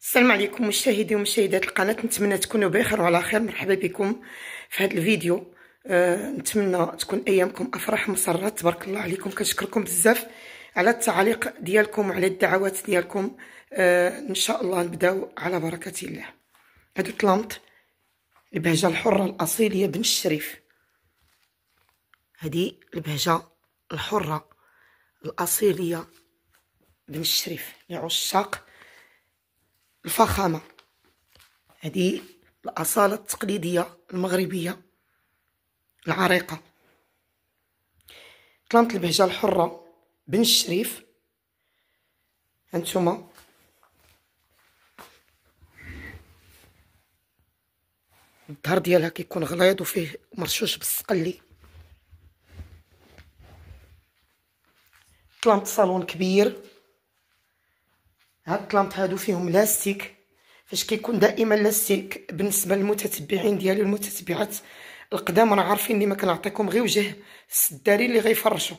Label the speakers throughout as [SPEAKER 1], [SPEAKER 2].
[SPEAKER 1] السلام عليكم مشاهدي ومشاهدات القناه نتمنى تكونوا بخير وعلى خير مرحبا بكم في هذا الفيديو آه، نتمنى تكون ايامكم افراح مسرات تبارك الله عليكم كنشكركم بزاف على التعليق ديالكم وعلى الدعوات ديالكم آه، ان شاء الله نبداو على بركه الله هادو طلمت البهجه الحره الاصيليه بن الشريف هذه البهجه الحره الاصيليه بن الشريف لعشاق الفخامه هذه الاصاله التقليديه المغربيه العريقه طلمت البهجه الحره بن الشريف هانتوما الظهر ديالها كيكون غليظ وفيه مرشوش بالسقلي طلعت صالون كبير هاد الكلامط هادو فيهم لاستيك فاش كيكون دائما لاستيك بالنسبه للمتتبعين ديالي المتتبعات القدام راه عارفين اللي ما كنعطيكم غير وجه السداري اللي غيفرشوا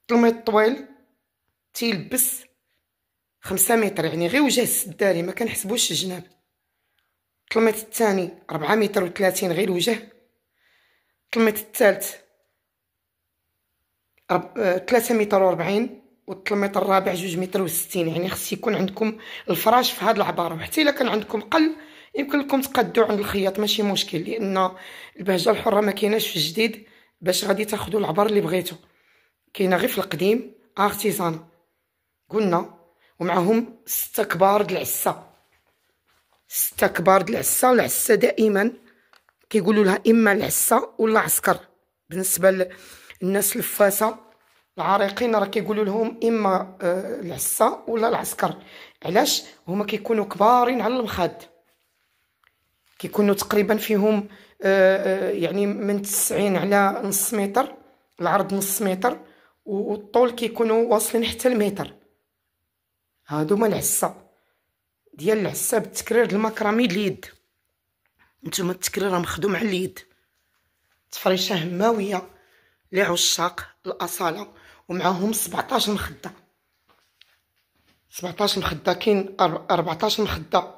[SPEAKER 1] الطلميط طويل تيلبس خمسة متر يعني غير وجه السداري ما كنحسبوش الجناب الميط الثاني ربعة متر وثلاثين غير الوجه الطلميط الثالث آه، ثلاثة متر وربعين والتلميطر الرابع جوج متر وستين يعني خص يكون عندكم الفراش في هاد العبارة وحتى إلا كان عندكم قل يمكن لكم تقادو عند الخياط ماشي مشكل لأن البهجة الحرة ما كايناش في الجديد باش غادي تاخدو العبار اللي بغيتو كاينه غير في القديم ارتيزان قلنا ومعهم ستة كبار د العسة ستة كبار د العسة العسه دائما كيقولوا لها إما العسة ولا عسكر بالنسبة للناس الفاسة العريقين راه كيقولوا لهم اما آه، العصه ولا العسكر علاش هما كيكونوا كبارين على المخاد كيكونوا تقريبا فيهم آه، آه، يعني من 90 على نص متر العرض نص متر والطول كيكونوا واصلين حتى المتر هادو هما العصه ديال العصه بالتكرير المكرمي اليد نتوما التكرير راه مخدوم على اليد تفريشه هماويه لعشاق الاصاله ومعاهم 17 مخده 17 مخده كاين 14 مخده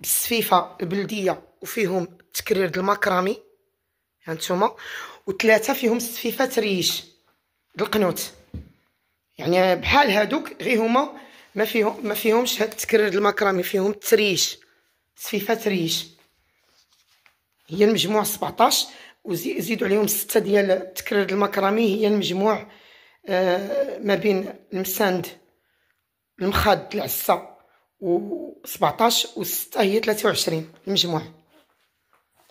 [SPEAKER 1] بالسفيفه البلديه وفيهم تكرير المكرامي هانتوما وثلاثه فيهم سفيفة ريش القنوت يعني بحال هادوك غير هما ما فيهم ما فيهمش هاد التكرير المكرامي فيهم التريش سفيفه ريش هي المجموع 17 وزيدوا عليهم 6 ديال التكرير المكرامي هي المجموع آه، ما بين المساند المخاد العسة و 17 و 6 هي 23 المجموع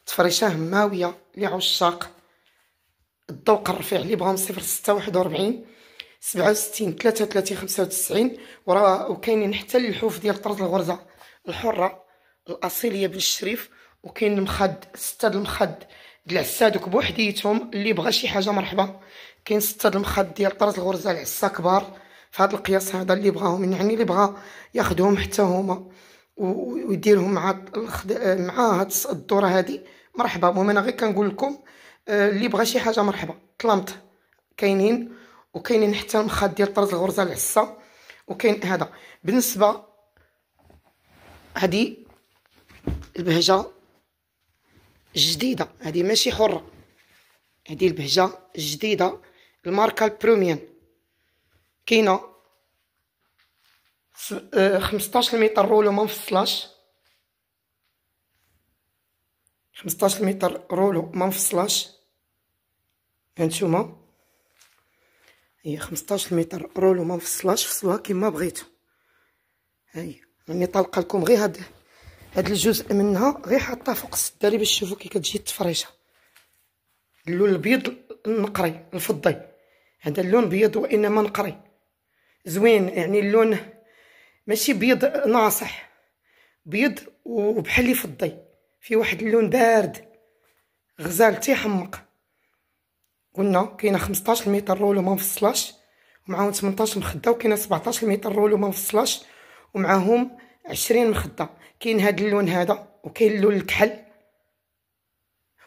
[SPEAKER 1] تفريشة هماوية لعشاق الذوق الرفيع اللي بغاهم صفر ستة واحد وربعين سبعة وستين وراه وكاينين حتى الحوف ديال طرد الغرزة الحرة الأصيلية بن الشريف وكاين المخاد ستة المخاد المخد د العساد بوحديتهم اللي بغى شي حاجة مرحبا كاين ستة د المخاد ديال طرز الغرزة العسا كبار في هذا القياس هذا اللي بغاهم يعني اللي بغا ياخدهم حتى هما ويديرهم مع الخد... مع هاد الدوره هادي مرحبا المهم انا غير كنقول لكم آه، اللي بغى شي حاجه مرحبا طلمت كاينين وكاينين حتى المخاد ديال طرز الغرزه العسا وكاين هذا بالنسبه هادي البهجه جديده هادي ماشي حره هادي البهجه جديده الماركة البروميان كاينة خمسطاش متر رولو ما مفصلاش خمسطاش متر رولو ما مفصلاش هانتوما هي خمسطاش متر رولو ما مفصلاش فصلوها كيما بغيتو هاهي راني طالقه لكم غير هاد هاد الجزء منها غير حاطه فوق السداري باش تشوفو كي كتجي التفريشه اللون البيض النقري الفضي هذا اللون بيض وانما نقري زوين يعني اللون ماشي بيض ناصح بيض وبحال فضي في واحد اللون بارد غزال تيحمق قلنا كاينه 15 متر رولو ما مفصلاش ومعاهم 18 مخده وكاينه 17 متر رولو ما مفصلاش ومعاهم 20 مخده كاين هذا اللون هذا وكاين اللون الكحل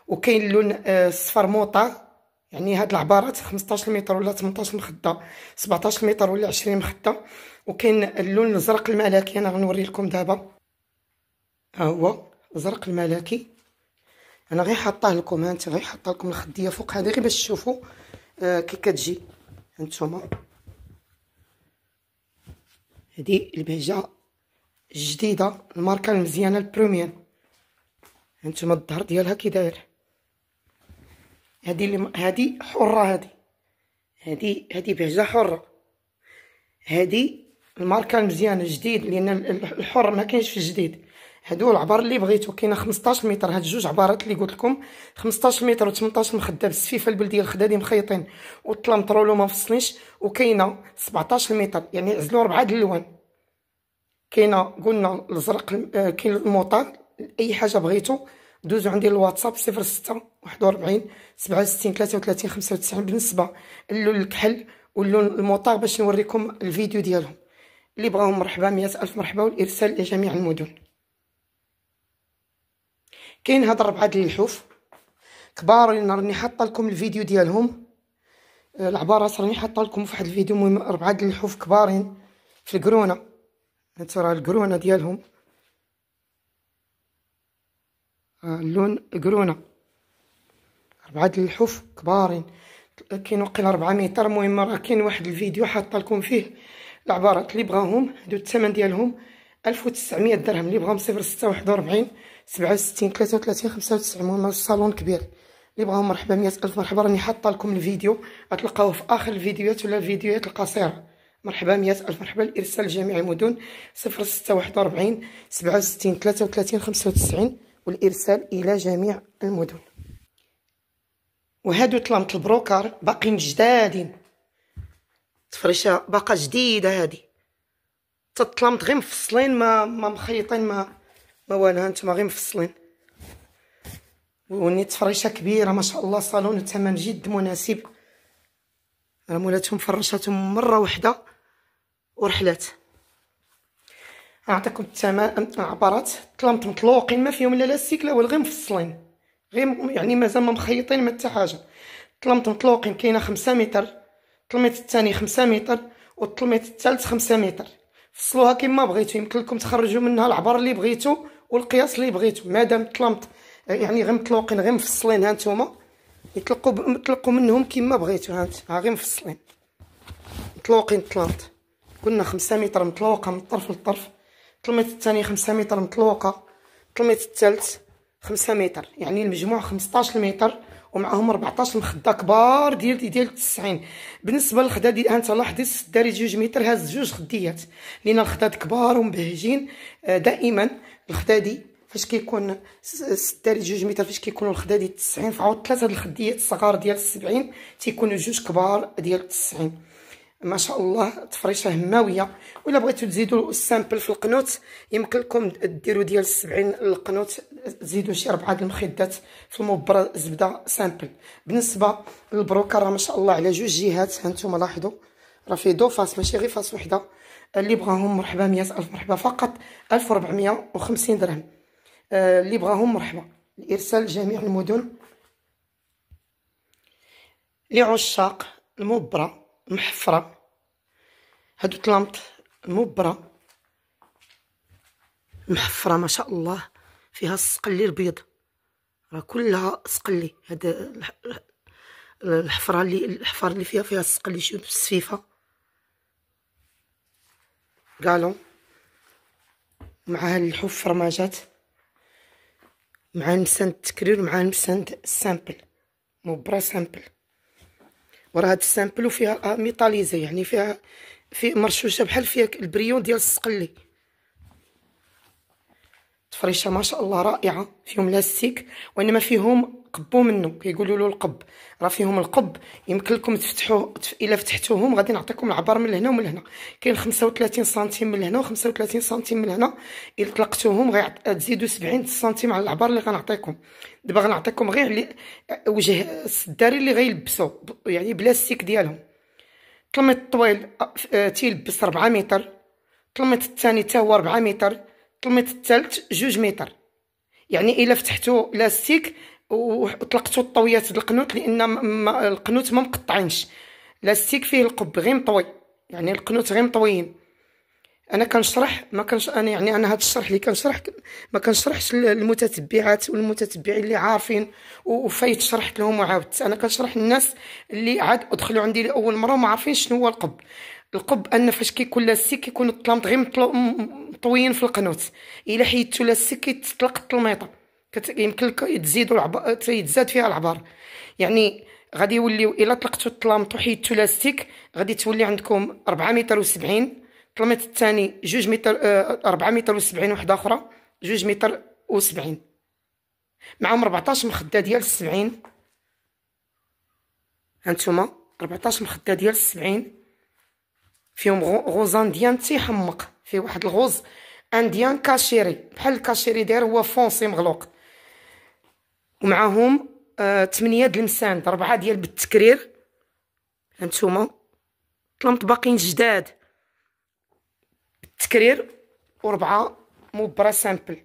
[SPEAKER 1] وكاين اللون الصفر آه، موطا يعني هاد العبارات 15 متر ولا 18 مخده 17 متر ولا 20 مخده وكاين اللون الازرق الملكي انا غنوري لكم دابا ها هو الازرق الملكي انا غير حاطاه لكم انت غير حاطه لكم الخديه فوق هذه غير باش تشوفوا آه كي كتجي هانتوما هذه البهجه الجديده الماركه المزيانه البروميير هانتوما الظهر ديالها كي داير هادي اللي هادي حره هادي هادي هادي بهجه حره هادي الماركه المزيانه جديد لان الحر ما كاينش في الجديد هادو العبار اللي بغيتو كاينه 15 متر هاد جوج عبارات اللي قلت لكم 15 متر و18 مخده بالسفيفه البلديه الخدادي مخيطين والطلم طرولو ما فصلنيش وكاينه 17 متر يعني عزلو ربعه د اللوان كاينه قلنا الزرق آه، كاين الموطا اي حاجه بغيتو دوزو عندي الواتساب صفر ستة واحد سبعة وستين 41 67 خمسة وتسعين بالنسبه اللون الكحل واللون الموطار باش نوريكم الفيديو ديالهم اللي بغاهم مرحبا مئة الف مرحبا والارسال لجميع المدن كاين هاد ربعه ديال الحوف كبارين راني حاطه لكم الفيديو ديالهم آه، العبارات راني حاطه لكم واحد الفيديو مهم ربعه ديال الحوف كبارين في الكرونه هانتو راه الكرونه ديالهم اللون قرونه أربعة الحف كبارين كاين وقيل 4 متر المهم راه كاين واحد الفيديو حاطه لكم فيه العبارات اللي بغاهم هادو الثمن ديالهم 1900 درهم اللي بغاهم 0641 67 33 95 المهم الصالون كبير اللي بغاهم مرحبا 100000 مرحبا راني حاطه لكم الفيديو غتلقاوه في اخر الفيديوهات ولا الفيديوهات القصيره مرحبا 100000 مرحبا الارسال جميع المدن 0641 67 33 95 والإرسال إلى جميع المدن وهادو طلمت البروكار باقين جدادين تفرشة باقا جديدة هادي تطلامت غير مفصلين ما ما مخيطين ما ما والو هانتوما غير مفصلين وني تفريشه كبيره ما شاء الله صالون الثمن جد مناسب راه مولاتهم فرشاتهم مره وحدة ورحلات نعطيكم عبارات طلمت مطلوقين ما فيهم لا لاستيك لا غير مفصلين غير يعني مازال ما مخيطين ما حتى حاجه طلمت مطلوقين كاينه خمسة متر طلميت الثاني خمسة متر والطلميت الثالث خمسة متر فصلوها كما بغيتو يمكن لكم تخرجوا منها العبر اللي بغيتو والقياس اللي بغيتو مادام طلمت يعني غير مطلوقين غير مفصلين ها نتوما يطلقوا يطلقوا منهم كما بغيتو ها غير مفصلين مطلوقين طلمت قلنا خمسة متر مطلوقه من الطرف للطرف المتر الثاني خمسة متر مطلوقه المتر الثالث خمسة متر يعني المجموع خمسطاش متر ومعهم 14 مخده كبار ديال ديال 90 بالنسبه للخده ديال انت لاحظي السداري جوج متر هاز جوج خديات لان الخدات كبار ومبهجين آه، دائما الخدادي فاش كيكون ستاري جوج متر فاش كيكونوا الخدادي 90 فعوض ثلاثه الخديات الصغار ديال 70 تيكونوا جوج كبار ديال 90 ما شاء الله تفريشه هماويه ولا بغيتو تزيدو السامبل في القنوت يمكن لكم ديرو ديال السبعين القنوت زيدو شي ربعه د المخدات في المبره زبده سامبل بالنسبه للبروكه راه ما شاء الله على جوج جهات هانتوما لاحظوا راه فيه دو فاس ماشي غير فاس وحده اللي بغاهم مرحبا مية ألف مرحبا فقط ألف وخمسين درهم آه، اللي بغاهم مرحبا الارسال جميع المدن لعشاق المبره محفره هادو طلامط مبره محفره ما شاء الله فيها السقلي البيض راه كلها سقلي هاد الحفره اللي الحفر اللي فيها فيها السقلي شوف السفيفه قالوا مع الحفرة ما جات مع المسند التكرير مع المسند السامبل مبره سامبل وراه هاد السامبل وفيها آه، ميطاليزي يعني فيها في مرشوشه بحال فيها البريون ديال الصقلي تفريشه ما شاء الله رائعه فيهم لاستيك وانما فيهم قبو منه كيقولوا له القب راه فيهم القب يمكن لكم تفتحوه الا فتحتوهم غادي نعطيكم العبار من لهنا ومن لهنا كاين 35 سنتيم من لهنا و35 سنتيم من هنا الا طلقتوهم غتزيدوا 70 سنتيم على العبار اللي غنعطيكم دابا غنعطيكم غير وجه السداري اللي غيلبسوا يعني بلاستيك ديالهم الطلميط الطويل تيلبس 4 متر الطلميط الثاني حتى هو 4 متر المتر الثالث جوج متر يعني الا فتحتو لاستيك وطلقتو الطويات د القنوت لان ما القنوت ما مقطعينش لاستيك فيه القب غير مطوي يعني القنوت غير مطويين انا كنشرح ما كنش انا يعني انا هذا الشرح اللي كنشرح ما كنشرحش للمتتبعات والمتتبعين اللي عارفين وفايت شرحت لهم وعاودت انا كنشرح للناس اللي عاد دخلوا عندي لاول مره وما عارفين شنو هو القب القب ان فاش كيكون لاستيك كيكون الطلام غير مطويين في القنوت الا حيدتو لاستيك كيتطلق الطلميطه يمكن لك تزيدو العبار تزاد فيها العبار يعني غادي يوليو الا طلقتو الطلامط وحيدتو لاستيك غادي تولي عندكم ربعه متر وسبعين الطلميط الثاني جوج متر آه، أربعة آه متر وسبعين وحده اخرى جوج متر وسبعين معاهم ربعتاش مخده ديال السبعين هانتوما ربعتاش مخده ديال السبعين فيهم غوز انديان تيحمق في واحد الغوز انديان كاشيري بحال الكاشيري داير هو فونسي مغلوق ومعاهم آه 8 د المساند ربعه ديال بالتكرير هانتوما طلمت باقيين جداد بالتكرير وربعة مبرا سامبل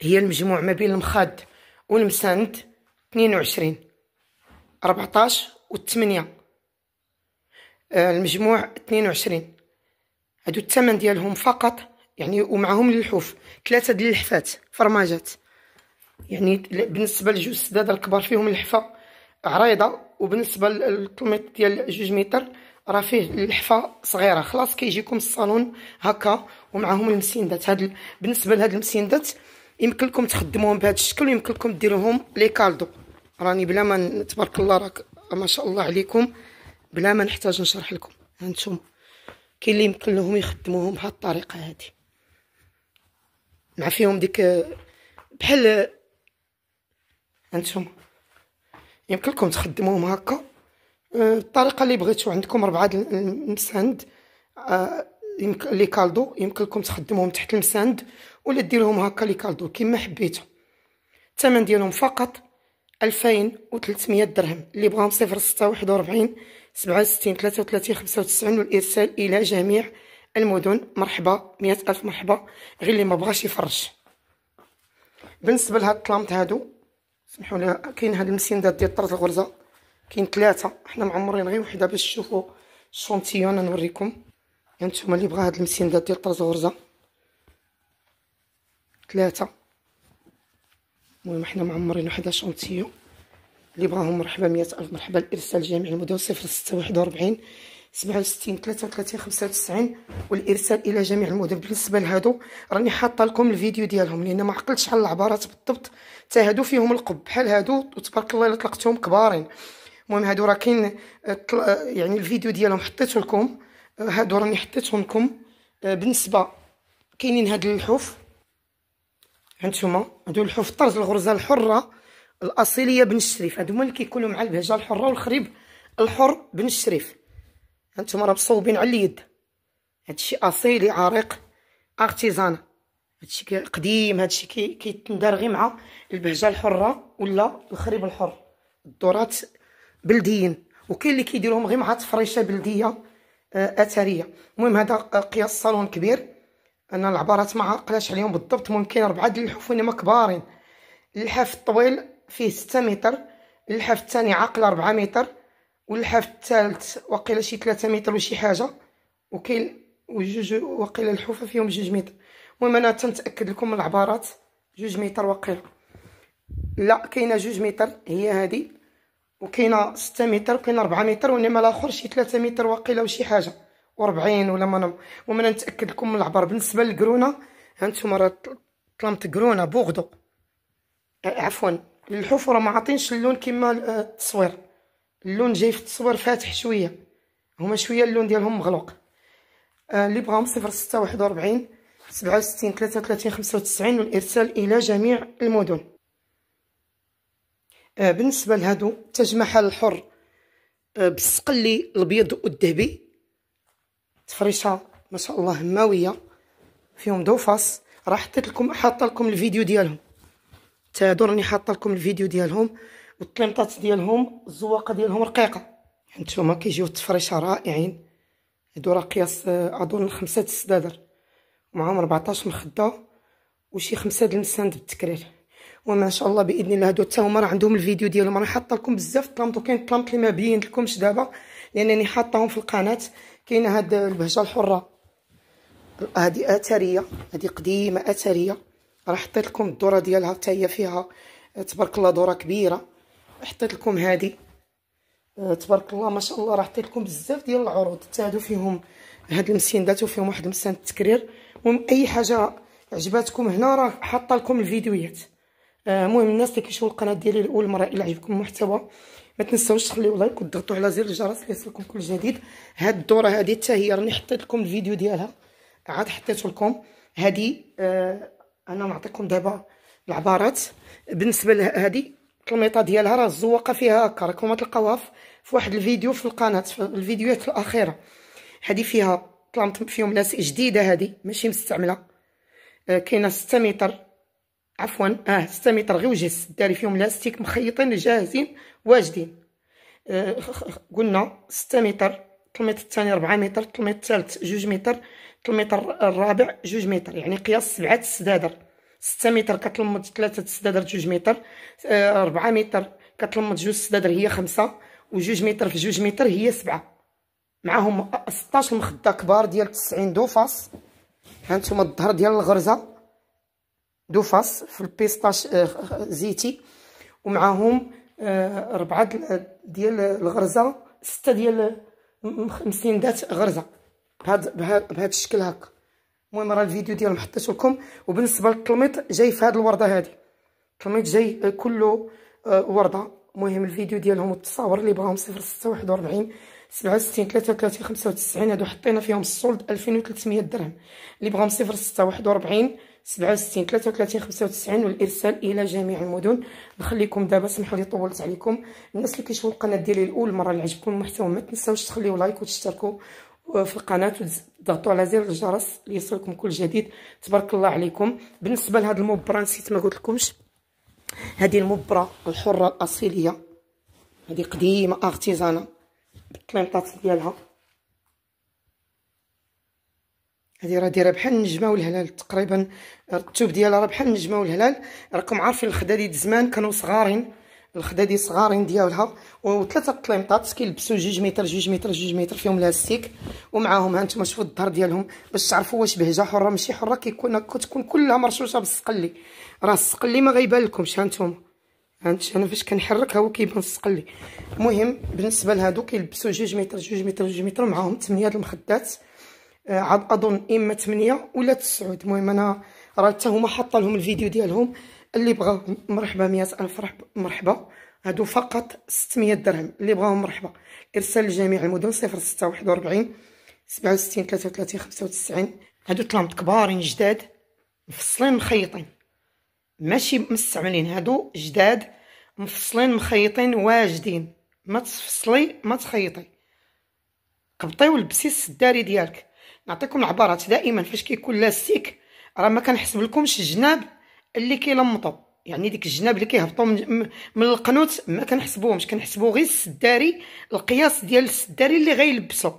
[SPEAKER 1] هي المجموع ما بين المخاد والمساند 22 14 و 8 آه، المجموع 22 هادو الثمن ديالهم فقط يعني ومعهم اللحوف ثلاثه ديال اللحفات فرماجات يعني بالنسبه لجوج السداد الكبار فيهم اللحفه عريضه وبالنسبه للطوميط ديال جوج متر راه فيه اللحفه صغيره خلاص كيجيكم الصالون هكا ومعهم المسندات هاد بالنسبه لهاد المسندات يمكن لكم تخدموهم بهذا الشكل ويمكن لكم ديروهم لي كالدو راني بلا ما تبارك الله راك ما شاء الله عليكم بلا ما نحتاج نشرح لكم هانتوما كاين اللي يمكن لهم يخدموهم بهاد الطريقه هادي مع فيهم ديك بحال هانتوما يمكن لكم تخدموهم هكا أه، الطريقه اللي بغيتو عندكم ربعه المساند أه، يمكن لي كالدو يمكن لكم تخدموهم تحت المساند ولا ديرهم هكا لي كالدو كما حبيتو الثمن ديالهم فقط 2300 درهم اللي بغاهم 0641 67 33 95 والإرسال إلى جميع المدن مرحبا مئة ألف مرحبا غير اللي ما بغاش يفرج بالنسبة لهاد الطلامط هادو سمحوا لي كاين هاد المسندات ديال طرز الغرزة كاين ثلاثة حنا معمرين غير وحدة باش تشوفوا الشونتيون نوريكم هانتوما يعني اللي بغا هاد المسندات ديال طرز الغرزة ثلاثة المهم حنا معمرين وحدة شونتيون اللي بغاهم مرحبا مية ألف مرحبا الإرسال جميع المدن صفر ستة واحد وربعين سبعة وستين ثلاثة وثلاثين خمسة وتسعين والإرسال إلى جميع المدن بالنسبة لهادو راني حاطة لكم الفيديو ديالهم لأن ما عقلتش على العبارات بالضبط تا هادو فيهم القب بحال هادو وتبارك الله إلا طلقتهم كبارين المهم هادو راه كاين آه، آه، يعني الفيديو ديالهم حطيته لكم آه، هادو راني حطيتهم لكم بالنسبة كاينين هاد اللحوف هانتوما هادو الحوف طرز الغرزة الحرة الاصيليه بن الشريف هادو هما اللي كيكونوا مع البهجه الحره والخريب الحر بن الشريف هانتوما راه مصوبين على اليد هادشي اصيلي عريق ارتيزان هادشي قديم هادشي كي كيتندار غير مع البهجه الحره ولا الخريب الحر الدورات بلديين وكاين اللي كيديروهم غير مع تفريشه بلديه آه، اثريه المهم هذا آه، قياس صالون كبير انا العبارات ما عقلاش عليهم بالضبط ممكن اربعه ديال الحفون هما كبارين اللحاف الطويل فيه ستة متر الحاف الثاني عقل ربعة متر والحاف الثالث وقيل شي ثلاثة متر وشي حاجة وكاين وجوج وقيل الحوفة فيهم جوج متر المهم انا تنتاكد لكم من العبارات جوج متر وقيل لا كاينه جوج متر هي هذه وكاينه 6 متر وكاينه 4 متر وانما لاخر شي 3 متر وقيلا وشي حاجه و40 ولا ما المهم انا نتاكد لكم من العبار بالنسبه للكرونه هانتوما راه طلمت كرونه بوغدو عفوا الحفره ما عاطينش اللون كما آه، التصوير اللون جاي في التصوير فاتح شويه هما شويه اللون ديالهم مغلوق آه، اللي بغاهم 0641 67 33 95 والارسال الى جميع المدن آه، بالنسبه لهادو تجمحل الحر بالسقلي الابيض والذهبي تفريشه ما شاء الله هماويه فيهم دوفاس راه حطيت لكم حاطه لكم الفيديو ديالهم هادو راني حاطه لكم الفيديو ديالهم والطليمطات ديالهم الزواقه ديالهم رقيقه هانتوما يعني كيجيو التفريشه رائعين هادو راه قياس آه، اظن خمسة د السدادر معاهم 14 مخده وشي خمسة د المساند بالتكرير وما شاء الله باذن الله هادو حتى هما راه عندهم الفيديو ديالهم راه حاطه لكم بزاف طلامط وكاين طلامط اللي ما بينت لكمش دابا لانني حاطاهم في القناه كاينه هاد البهجه الحره هادي اثريه هادي قديمه اثريه راه حطيت لكم الذره ديالها حتى هي فيها آه، تبارك الله ذره كبيره حطيت لكم هذه آه، تبارك الله ما شاء الله راه حطيت لكم بزاف ديال العروض حتى هادو فيهم هاد المسندات وفيهم واحد مسند التكرير المهم اي حاجه عجباتكم هنا راه حاطه لكم الفيديوهات آه، المهم الناس اللي كيشوفوا القناه ديالي الاول مره الا عجبكم المحتوى ما تنساوش تخليو لايك وتضغطوا على زر الجرس ليصلكم كل جديد هاد الدوره هادي حتى هي راني حطيت لكم الفيديو ديالها عاد حطيته لكم هادي آه انا نعطيكم دابا العبارات بالنسبه لهذه الطلميطه ديالها راه الزواقه فيها هكا راكم تلقاوها في واحد الفيديو في القناه في الفيديوهات الاخيره هذه فيها طلمت فيهم ناس جديده هذه ماشي مستعمله آه، كاينه 6 متر عفوا اه 6 متر غير وجه السداري فيهم لاستيك مخيطين جاهزين واجدين آه قلنا 6 متر الطلميط الثاني 4 متر الطلميط الثالث 2 متر المتر الرابع جوج متر يعني قياس سبعة السدادر ستة متر كتلمض ثلاثة السدادر جوج متر آه، ربعة متر كتلمض جوج السدادر هي خمسة وجوج متر في جوج متر هي سبعة معاهم 16 مخدة كبار ديال تسعين دوفاس هانتوما الظهر ديال الغرزة دوفاس في البيستاش آه، زيتي ومعاهم آه، ربعة ديال الغرزة ستة ديال مسندات غرزة بهذا بهذا الشكل هكا المهم راه الفيديو ديال محطيتو لكم وبالنسبه للتلميط جاي في هذه الورده هذه التلميط جاي آه، كله آه، ورده المهم الفيديو ديالهم والتصاور اللي بغاهم 0641 67 33 95 هادو حطينا فيهم السولد 2300 درهم اللي بغاهم 0641 67 33 95 والارسال الى جميع المدن نخليكم دابا سمحوا لي طولت عليكم الناس اللي كيشوفوا القناه ديالي الاول مره اللي عجبكم المحتوى ما تنساوش تخليو لايك وتشتركوا في القناه وتضغطوا على زر الجرس ليصلكم كل جديد تبارك الله عليكم بالنسبه لهاد المبره نسيت ما قلت لكمش هذه المبره الحره الاصيليه هذه قديمه ارتيزانه بالطلينطات ديالها هذه راه دايره بحال النجمه والهلال تقريبا الثوب ديالها راه بحال النجمه والهلال راكم عارفين الخداديد زمان كانوا صغارين الخدادي صغارين ديالها وثلاثه الطليمطات كيلبسوا جوج متر جوج متر جوج متر فيهم لاستيك ومعاهم ها نتوما شوفوا الظهر ديالهم باش تعرفوا واش بهجه حره ماشي حره كيكون كتكون كلها مرشوشه بالسقلي راه السقلي ما غيبان لكمش ها هانت انا فاش كنحرك ها هو كيبان السقلي المهم بالنسبه لهادو كيلبسوا جوج متر جوج متر جوج متر معاهم 8 المخدات عاد آه، اظن اما 8 ولا 9 المهم انا راه حتى هما حاطه لهم الفيديو ديالهم اللي بغاو مرحبا مئة ألف مرحبا هادو فقط 600 درهم اللي بغاو مرحبا إرسال لجميع المدن صفر ستة واحد 95 سبعة خمسة هادو طلامط كبارين جداد مفصلين مخيطين ماشي مستعملين هادو جداد مفصلين مخيطين واجدين ما تفصلي ما تخيطي قبطي ولبسي السداري ديالك نعطيكم العبارات دائما فاش كيكون لاستيك راه ما كنحسب لكمش الجناب اللي كيلمطوا يعني ديك الجناب اللي كيهبطوا من, من القنوت ما كنحسبوهمش كنحسبو غير السداري القياس ديال السداري اللي غيلبسو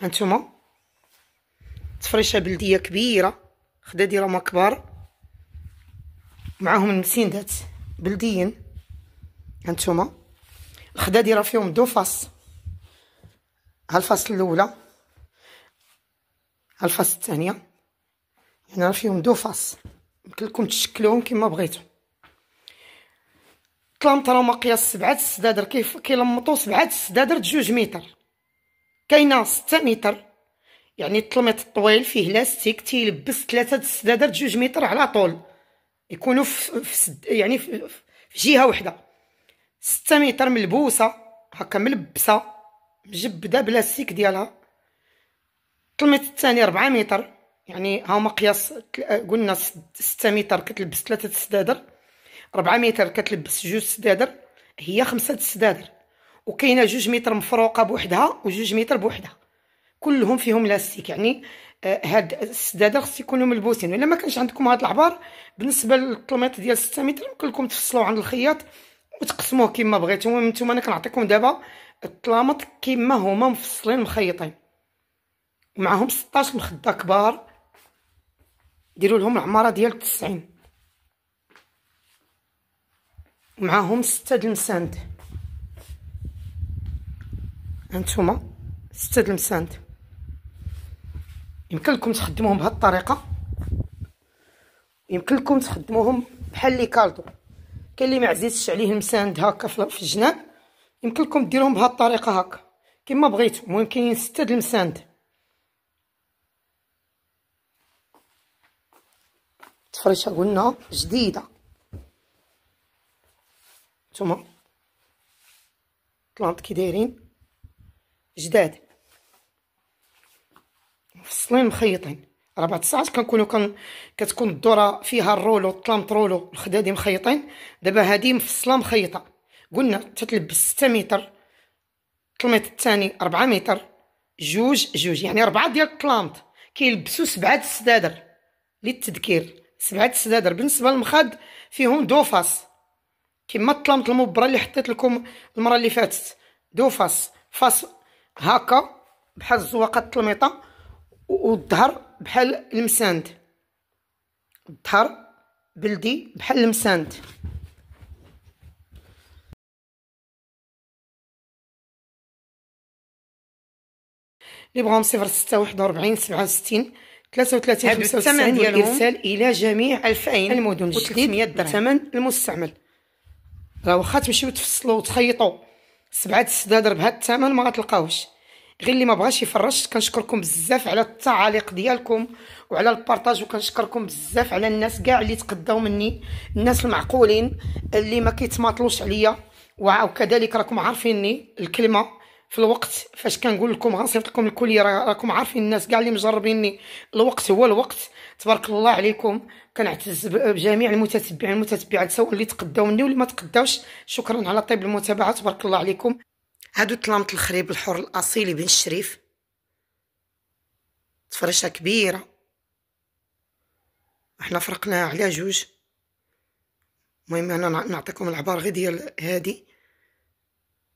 [SPEAKER 1] هانتوما تفريشه بلديه كبيره خدا ديرهم كبار معاهم المسندات بلديين هانتوما الخدا دايره فيهم دو فاس ها الفاس الاولى ها الفاس الثانيه هنا يعني فيهم دو فاس لكم تشكلوهم كما بغيتو طلامط راه مقياس سبعة السدادر كيف كيلمطو سبعة السدادر جوج متر كاينه ستة متر يعني الطلميط الطويل فيه لاستيك تيلبس ثلاثة السدادر جوج متر على طول يكونوا في, سد يعني في, في جهه وحده ستة متر ملبوسه هكا ملبسه مجبده بلاستيك ديالها الطلميط الثاني ربعة متر يعني ها مقياس قلنا 6 متر كتلبس 3 سدادر 4 متر كتلبس جوج سدادر هي 5 سدادر وكاينه جوج متر مفروقه بوحدها وجوج متر بوحدها كلهم فيهم لاستيك يعني آه، هاد السداده خص يكونوا ملبوسين الا ما كانش عندكم هاد العبار بالنسبه للطلميط ديال 6 متر يمكن لكم تفصلوا عند الخياط وتقسموه كما بغيتو المهم نتوما انا كنعطيكم دابا الطلامط كما هما مفصلين مخيطين معاهم 16 مخده كبار ديروا لهم العماره ديال 90 معاهم ستة د المساند هانتوما ستة د المساند يمكن لكم تخدموهم بهاد الطريقه يمكن لكم تخدموهم بحال لي كالدو كاين اللي ما عزيزش عليه المساند هكا في الجناب يمكن لكم ديروهم بهاد الطريقه هكا كما بغيتو المهم 6 ستة د المساند فرشة قلنا جديدة نتوما طلانط كي دايرين جداد مفصلين مخيطين راه بعد الساعات كنكونو كن كتكون الدوره فيها الرولو الطلامط رولو الخدادي مخيطين دابا هادي مفصله مخيطه قلنا تتلبس 6 متر الطلميط الثاني 4 متر جوج جوج يعني ربعه ديال الطلامط كيلبسوا سبعه السدادر للتذكير سبعة السدادر بالنسبة للمخاد فيهم دوفاس كيما كما طلمت المبرة اللي حطيت لكم المرة اللي فاتت دوفاس فاس هاكا بحال الزواقة التلميطة والظهر بحال المساند الظهر بلدي بحال المساند لي بغاهم صفر ستة واحد وربعين سبعة وستين 33 95 ارسال الى جميع 2000 المدن الجديد ثمن المستعمل راه واخا تمشيو تفصلوا وتخيطوا سبعة السداد ربها الثمن ما غتلقاوش غير اللي ما بغاش يفرش كنشكركم بزاف على التعاليق ديالكم وعلى البارطاج وكنشكركم بزاف على الناس كاع اللي تقداو مني الناس المعقولين اللي ما كيتماطلوش عليا وكذلك راكم عارفيني الكلمه في الوقت فاش كنقول لكم غنصيفط لكم الكليه راكم عارفين الناس كاع اللي مجربيني الوقت هو الوقت تبارك الله عليكم كنعتز بجميع المتتبعين المتتبعات سواء اللي تقداو مني واللي ما تقداوش شكرا على طيب المتابعه تبارك الله عليكم هادو طلامط الخريب الحر الاصيل بن الشريف تفرشه كبيره احنا فرقناها على جوج المهم انا نعطيكم العبار غير ديال هادي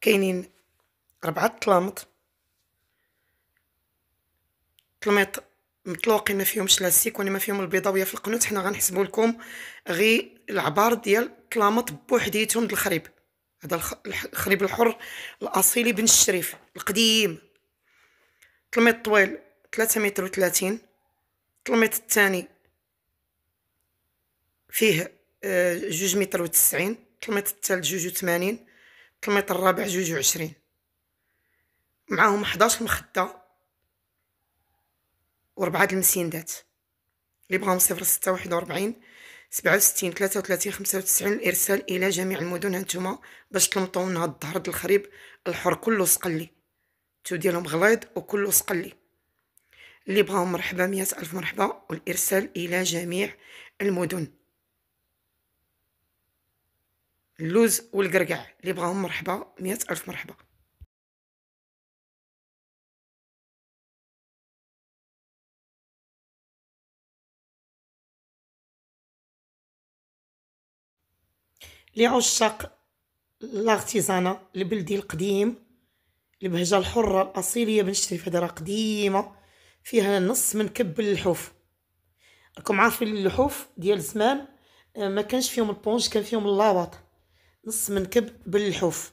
[SPEAKER 1] كاينين ربعة طلامط طلميط مطلوقين ما فيهمش لاسيك سيكوني ما فيهم البيضاويه في القنوت حنا غنحسبوا لكم غير العبار ديال طلامط بوحديتهم د الخريب هذا الخريب الحر الاصيلي بن الشريف القديم طلميط طويل 3 متر و30 طلميط الثاني فيه آه، جوج متر وتسعين طلميط الثالث جوج وثمانين طلميط الرابع جوج وعشرين معاهم 11 مخدة وربعة المسيندات اللي بغاهم صفر ستة واحد وربعين سبعة وستين ثلاثة وثلاثين خمسة وتسعين الإرسال إلى جميع المدن هانتوما باش تلمطو من هاد الظهر الخريب الحر كله سقلي تو ديالهم غليظ وكله سقلي اللي بغاهم مرحبا مية ألف مرحبا والإرسال إلى جميع المدن اللوز والقرقع اللي بغاهم مرحبا مية ألف مرحبا لعشاق لاغتيزانة البلدي القديم البهجة الحرة الأصيلية شريف فدرة قديمة فيها نص من كب اللحوف راكم عارفين اللحوف ديال زمان آه، ما كانش فيهم البونج كان فيهم اللاباط نص منكب باللحوف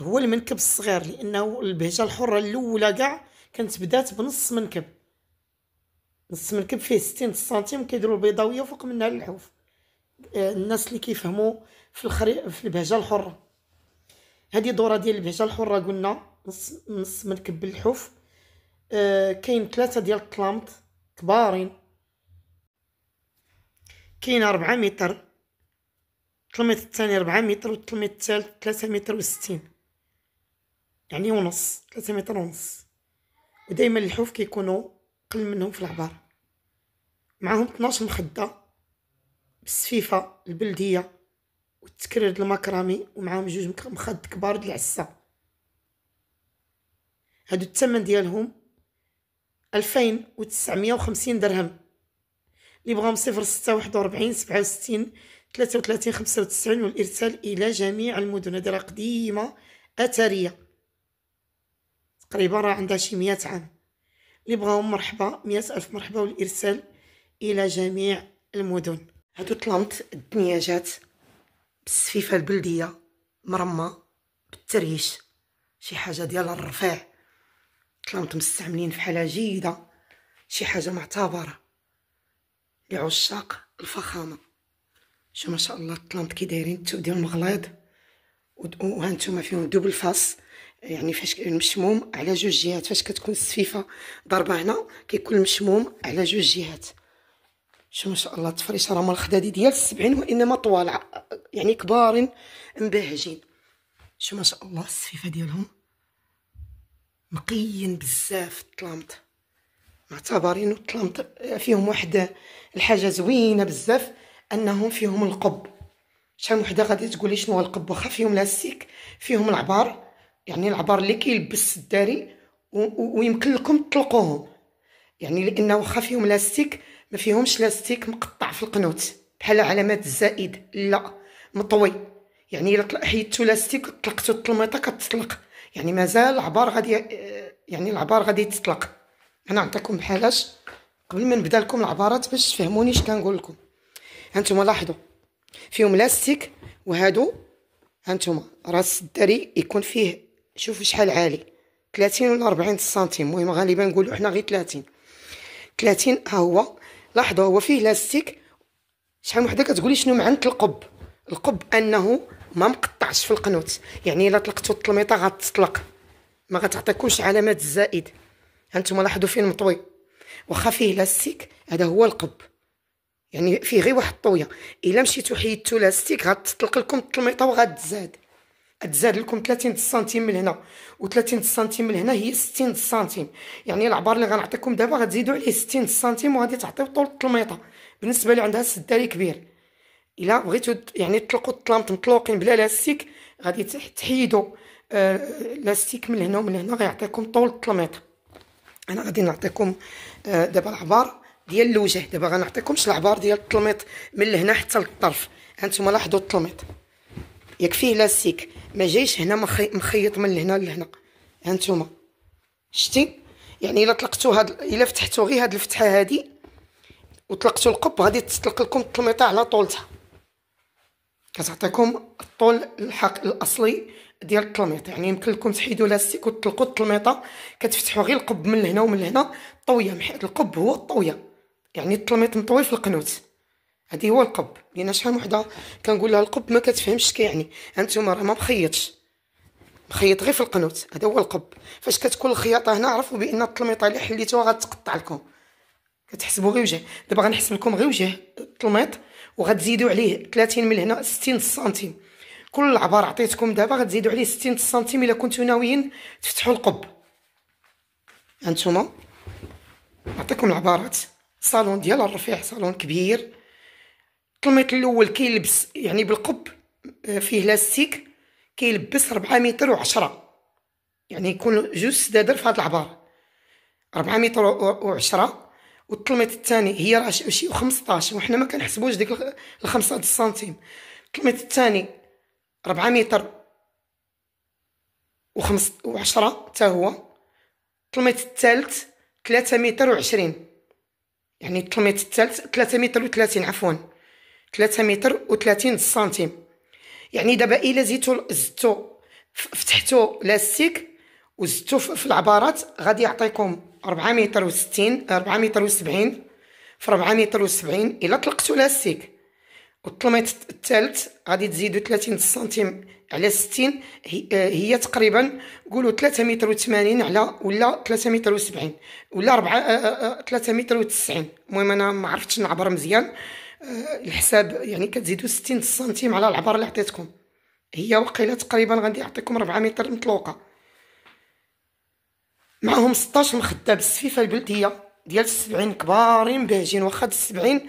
[SPEAKER 1] هو المنكب الصغير لانه البهجه الحره الاولى كاع كانت بدات بنص منكب نص منكب فيه 60 سنتيم كيديروا البيضاويه فوق منها اللحوف آه، الناس اللي كيفهموا في الخري... في البهجه الحره هذه دوره ديال البهجه الحره قلنا نص نص من كب الحف آه كاين ثلاثه ديال الطلامط كبارين كاين 4 متر التلميط الثاني 4 متر والتلميط الثالث 3 متر و60 يعني ونص 3 متر ونص ودائما الحوف كيكونوا قل منهم في العبار معهم 12 مخده بالسفيفه البلديه وتكرر المكرامي ومعاهم جوج مخد كبار د العسه هادو الثمن ديالهم ألفين درهم اللي بغاهم صفر ستة واحد 95 سبعة خمسة والإرسال إلى جميع المدن هادي راه قديمة أثرية تقريبا راه عندها شي 100 عام اللي بغاهم مرحبا 100 ألف مرحبا والإرسال إلى جميع المدن هادو طلمت الدنيا جات بالسفيفه البلديه مرمى بالتريش شي حاجه ديال الرفيع طلعت مستعملين في حاله جيده شي حاجه معتبره لعشاق الفخامه شو ما شاء الله الطلانت كي دايرين التوب ديال المغليظ وهانتوما فيهم دوبل فاس يعني فاش المشموم على جوج جهات فاش كتكون السفيفه ضربه هنا كيكون المشموم على جوج جهات شو ما شاء الله التفريشه راه مال الخدادي ديال السبعين وانما طوالع يعني كبار مبهجين شو ما شاء الله السفيفه ديالهم نقيين بزاف الطلامط معتبرين الطلامط آه، فيهم واحد الحاجه زوينه بزاف انهم فيهم القب شحال وحده غادي تقولي شنو هو القب واخا فيهم لاستيك فيهم العبار يعني العبار اللي كيلبس الداري ويمكن لكم تطلقوهم يعني لان واخا فيهم لاستيك ما فيهمش لاستيك مقطع في القنوت بحال علامات الزائد لا مطوي يعني الا حيدتو لاستيك طلقتو الطلميطه كتطلق يعني مازال العبار غادي آه، يعني العبار غادي يتطلق انا نعطيكم بحالاش قبل ما نبدا لكم العبارات باش تفهموني اش كنقول لكم هانتوما لاحظوا فيهم لاستيك وهادو هانتوما راس الدري يكون فيه شوفوا شحال عالي 30 ولا 40 سنتيم المهم غالبا نقولوا حنا غير 30 30 ها هو لاحظوا هو فيه لاستيك شحال وحده كتقولي شنو معنى القب القب انه ما مقطعش في القنوت يعني الا طلقتو الطلميطه غتطلق ما غتعطيكوش علامات الزائد هانتوما لاحظوا فين مطوي واخا فيه لاستيك هذا هو القب يعني فيه غير واحد الطويه الا مشيتو حيدتو لاستيك غتطلق لكم الطلميطه وغتزاد تزاد لكم 30 سنتيم من هنا و30 سنتيم من هنا هي 60 سنتيم يعني العبار اللي غنعطيكم دابا غتزيدوا عليه 60 سنتيم وغادي تعطيو طول الطلميطه بالنسبه لي عندها السداري كبير الا بغيتو يعني تطلقوا الطلامط مطلوقين بلا لاستيك غادي تحيدوا آه لاستيك من هنا ومن هنا غيعطيكم طول الطلميطه انا غادي نعطيكم آه دابا العبار ديال الوجه دابا غنعطيكمش العبار ديال التلميط من هنا حتى للطرف هانتوما لاحظوا التلميط يكفيه لاستيك ما جايش هنا مخيط من لهنا لهنا هانتوما شتي يعني الا طلقتو هاد الا فتحتو غير هاد الفتحه هادي وطلقتو القب غادي تطلق لكم الطلميطه على طولتها كتعطيكم الطول الحق الاصلي ديال الطلميطه يعني يمكن لكم تحيدوا لاستيك وتطلقوا الطلميطه كتفتحوا غير القب من هنا ومن هنا طويه القب هو الطويه يعني الطلميط مطوي في القنوت هادي هو القب لان شحال وحده كنقول لها القب ما كتفهمش كيعني انتما راه ما مخيطش مخيط غير في القنوت هذا هو القب فاش كتكون الخياطه هنا عرفوا بان الطلميطه اللي حليتوها غتقطع لكم كتحسبوا غير وجه دابا غنحسب لكم غير وجه الطلميط وغتزيدوا عليه 30 من هنا 60 سنتيم كل العبار عطيتكم دابا غتزيدوا عليه 60 سنتيم الا كنتو ناويين تفتحوا القب انتما نعطيكم العبارات صالون ديال الرفيع صالون كبير المتر الاول كيلبس يعني بالقب آه، فيه لاستيك كيلبس 4 متر و10 يعني يكون جوج سدادر في هذا العبار 4 متر و10 والتلميط الثاني هي راه شي 15 وحنا ما كنحسبوش ديك ال 5 سنتيم التلميط الثاني 4 متر و10 حتى هو التلميط الثالث 3 متر و20 يعني التلميط الثالث 3 متر و30 عفوا 3 متر و30 سنتيم يعني دابا الا زيتو زدتو فتحتو لاستيك وزدتو في العبارات غادي يعطيكم 4 متر و60 4 متر و70 في 4 متر و70 الا طلقتو لاستيك والطلميط الثالث غادي تزيدو 30 سنتيم على 60 هي تقريبا قولوا 3 متر و80 على ولا 3 متر و70 ولا 4 3 آه، آه، آه، متر و90 المهم انا ما عرفتش نعبر مزيان الحساب يعني كتزيدوا 60 سنتيم على العبار اللي عطيتكم هي وقيله تقريبا غادي نعطيكم 4 متر مطلوقه معهم 16 مخده بالسفيفه البلديه ديال 70 كبارين باهجين واخا 70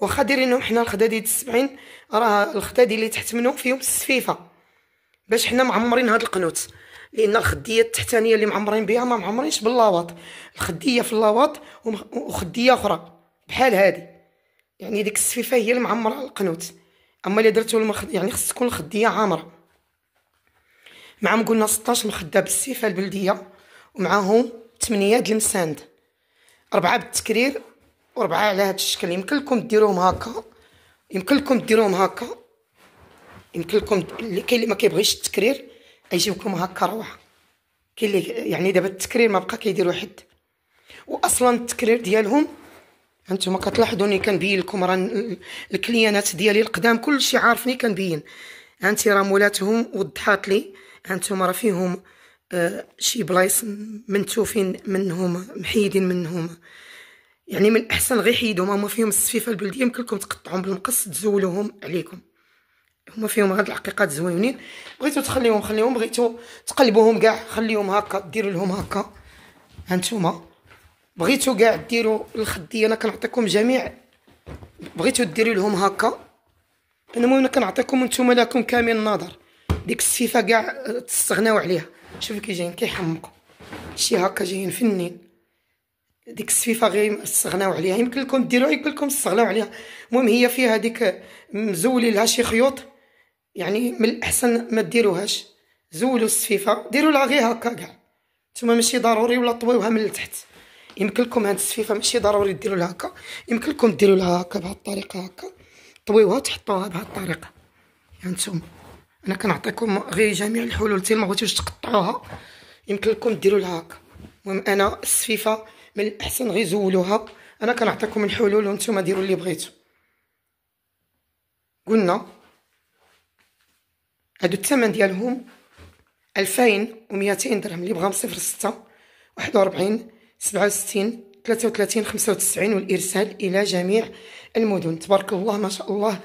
[SPEAKER 1] واخا دايرينهم حنا الخدادي ديال 70 راه الخدادي اللي تحت منهم فيهم السفيفه باش حنا معمرين هاد القنوت لان الخديه التحتانيه اللي معمرين بها ما معمرينش باللاواط الخديه في اللاواط وخديه اخرى بحال هادي يعني ديك السفيفه هي المعمره على القنوت اما اللي درتو المخ يعني خص تكون الخديه عامره معهم قلنا 16 مخده بالسيفه البلديه ومعاهم 8 د المساند أربعة بالتكرير واربعه على هذا الشكل يمكن لكم ديروهم هكا يمكن لكم ديروهم هكا يمكن لكم اللي كاين اللي ما كيبغيش التكرير يجيكم هكا روعه كاين اللي يعني دابا التكرير ما بقى كيديرو حد واصلا التكرير ديالهم هانتوما كتلاحظوني كنبين لكم راه الكليانات ديالي القدام كلشي عارفني كنبين هانتي راه مولاتهم وضحات لي هانتوما راه فيهم آه شي بلايص منتوفين منهم محيدين منهم يعني من الاحسن غير حيدو هما فيهم السفيفه البلديه يمكن لكم تقطعهم بالمقص تزولوهم عليكم هما فيهم هاد الحقيقات زوينين بغيتو تخليهم خليهم بغيتو تقلبوهم كاع خليهم هكا دير لهم هكا هانتوما بغيتو كاع ديروا الخديه انا كنعطيكم جميع بغيتو ديري لهم هكا انا المهم كنعطيكم نتوما لكم كامل النظر ديك السيفه كاع آه، تستغناو عليها شوفوا كي جايين كيحمقوا شي هكا جايين فنين ديك السفيفه غير استغناو عليها يمكن لكم ديروها يمكن لكم تستغناو عليها المهم هي فيها ديك آه، مزولي لها شي خيوط يعني من الاحسن ما ديروهاش زولوا السفيفه ديروا لها غير هكا كاع نتوما ماشي ضروري ولا طويوها من التحت يمكن لكم هاد السفيفه ماشي ضروري ديروا لها هكا يمكن لكم ديروا لها هكا بهاد الطريقه هكا طويوها تحطوها بهاد الطريقه ها نتوما انا كنعطيكم غير جميع الحلول تي ما بغيتوش تقطعوها يمكن لكم ديروا لها هكا المهم انا السفيفه من الاحسن غير زولوها انا كنعطيكم الحلول وانتم ديروا اللي بغيتو قلنا هادو الثمن ديالهم ألفين درهم اللي بغا بصفر ستة واحد 67 33 95 والارسال الى جميع المدن تبارك الله ما شاء الله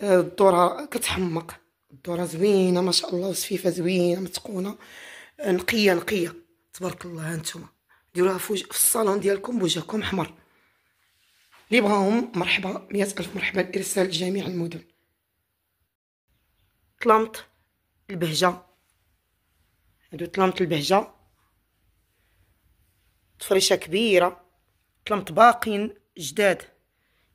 [SPEAKER 1] آه، الدوره كتحمق الدوره زوينه ما شاء الله وصفيفه زوينه متقونه آه، نقيه نقيه تبارك الله هانتوما ديروها في في الصالون ديالكم بوجهكم احمر اللي بغاهم مرحبا مئة الف مرحبا الارسال لجميع المدن طلمت البهجه هادو طلمت البهجه تفريشه كبيره طلمت باقين جداد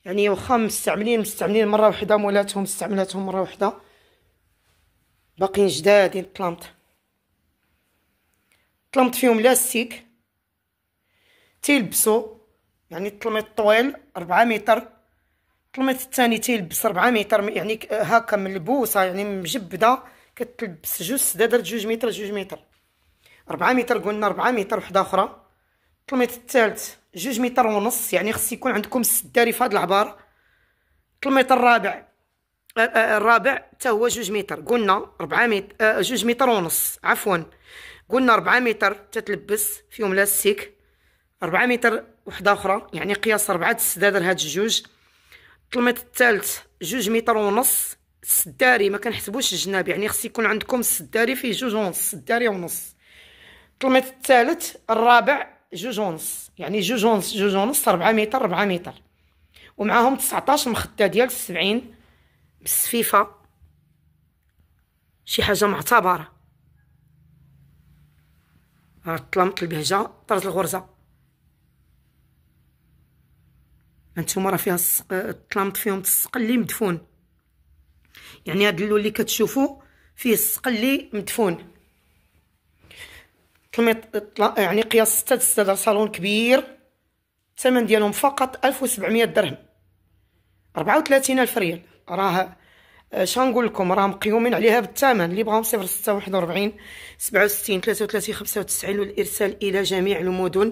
[SPEAKER 1] يعني واخا مستعملين مستعملين مره وحده مولاتهم استعملاتهم مره وحده باقين جدادين طلمت طلمت فيهم لاستيك تيلبسو يعني طلمت طويل ربعة متر طلمت الثاني تيلبس ربعة متر يعني هكا ملبوسه يعني مجبده كتلبس جوج سدادر جوج متر جوج متر ربعة متر قلنا ربعة متر وحده اخرى الكيلومتر الثالث جوج متر ونص يعني خص يكون عندكم السداري في هاد العبارة الكيلومتر الرابع الرابع حتى هو جوج متر قلنا ربعة متر جوج متر ونص عفوا قلنا ربعة متر تتلبس فيهم لاستيك ربعة متر وحدة أخرى يعني قياس ربعة السدادر هاد الجوج الكيلومتر الثالث جوج متر ونص السداري ما كنحسبوش الجناب يعني خص يكون عندكم السداري فيه جوج ونص السداري ونص الكيلومتر الثالث الرابع جوج ونص يعني جوج ونص جوج ونص ربعة متر ربعة متر ومعاهم تسعطاش مخده ديال السبعين بالسفيفه شي حاجه معتبره طلمت البهجه طرت الغرزه هانتوما راه فيها السق طلمت فيهم السقل اللي مدفون يعني هاد اللون اللي كتشوفو فيه السقل اللي مدفون طلميط طل... يعني قياس ستة ستادر صالون كبير الثمن ديالهم فقط ألف وسبعمية درهم ربعة وثلاثين ألف ريال راه آه، شنقول لكم راهم مقيومين عليها بالثمن اللي بغاهم صفر ستة واحد وربعين سبعة وستين ثلاثة وثلاثين خمسة وتسعين والإرسال إلى جميع المدن